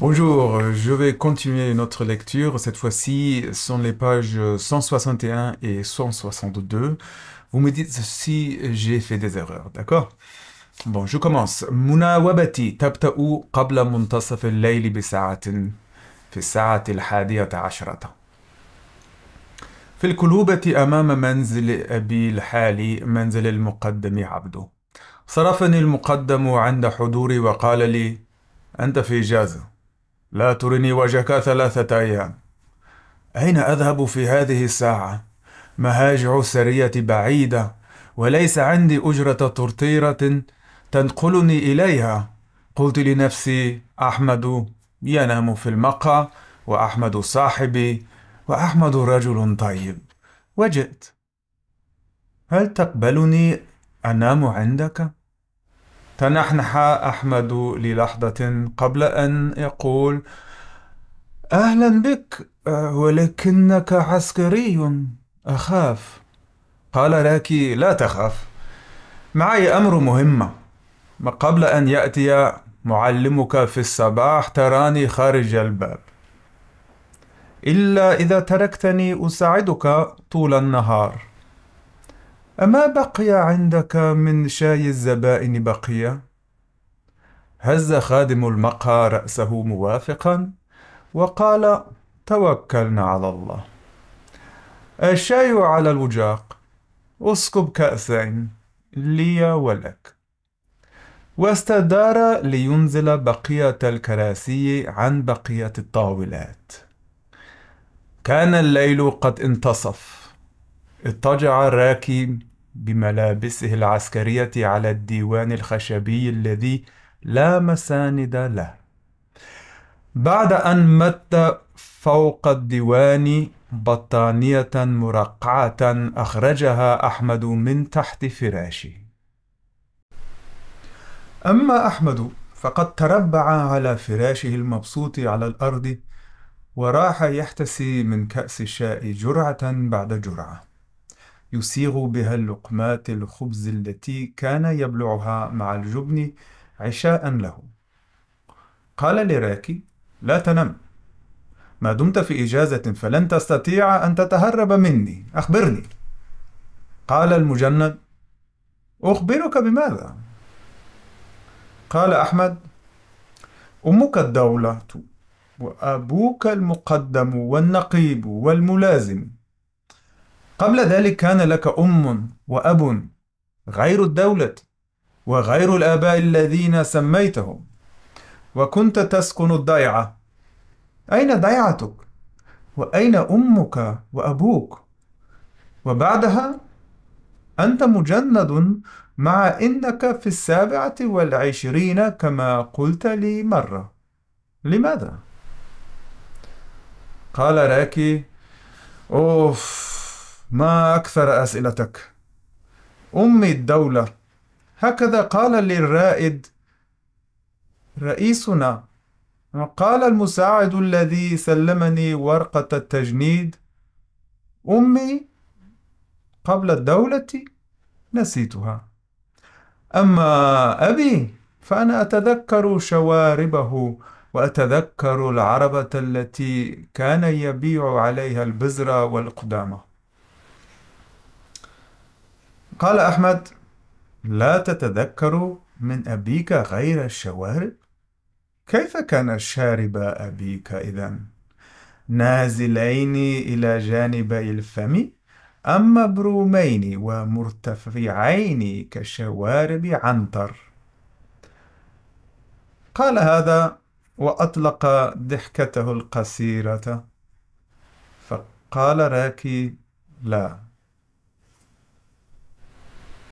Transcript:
Bonjour, euh, je vais continuer notre lecture. Cette fois-ci, ce sont les pages 161 et 162. Vous me dites si j'ai fait des erreurs, d'accord Bon, je commence. Munawabati tabta'u qabla muntasaf al-layl bi sa'atin fi sa'ati al-hadiyata ashrata. في الكلوبة manzili منزل al-muqaddami 'Abdu. Sarafani al-muqaddamu المقدم عند wa وقال li anta في لا ترني وجهك ثلاثة أيام أين أذهب في هذه الساعة؟ مهاجع السرية بعيدة وليس عندي أجرة ترطيرة تنقلني إليها قلت لنفسي أحمد ينام في المقهى وأحمد صاحبي وأحمد رجل طيب وجئت هل تقبلني أنام عندك؟ تنحنح أحمد للحظة قبل أن يقول أهلا بك ولكنك عسكري أخاف قال راكي لا تخاف معي أمر مهم قبل أن يأتي معلمك في الصباح تراني خارج الباب إلا إذا تركتني أساعدك طول النهار أما بقي عندك من شاي الزبائن بقية؟ هز خادم المقهى رأسه موافقا وقال توكلنا على الله الشاي على الوجاق اسكب كأسين لي ولك واستدار لينزل بقية الكراسي عن بقية الطاولات كان الليل قد انتصف اضطجع الراكب بملابسه العسكرية على الديوان الخشبي الذي لا مساند له بعد أن مت فوق الديوان بطانية مرقعة أخرجها أحمد من تحت فراشه أما أحمد فقد تربع على فراشه المبسوط على الأرض وراح يحتسي من كأس الشاي جرعة بعد جرعة يسيغ بها اللقمات الخبز التي كان يبلعها مع الجبن عشاء له قال لراكي لا تنم ما دمت في إجازة فلن تستطيع أن تتهرب مني أخبرني قال المجند أخبرك بماذا قال أحمد أمك الدولة وأبوك المقدم والنقيب والملازم قبل ذلك كان لك أم وأب غير الدولة وغير الآباء الذين سميتهم وكنت تسكن الضيعة أين ضيعتك؟ وأين أمك وأبوك؟ وبعدها أنت مجند مع إنك في السابعة والعشرين كما قلت لي مرة لماذا؟ قال راكي أوف ما أكثر أسئلتك أمي الدولة هكذا قال لي الرائد رئيسنا قال المساعد الذي سلمني ورقة التجنيد أمي قبل الدولة نسيتها أما أبي فأنا أتذكر شواربه وأتذكر العربة التي كان يبيع عليها البزرة والقدامة قال أحمد لا تتذكر من أبيك غير الشوارب كيف كان شارب أبيك إذا نازلين إلى جانبي الفم أم مبرومين ومرتفعين كشوارب عنتر قال هذا وأطلق ضحكته القصيرة فقال راكي لا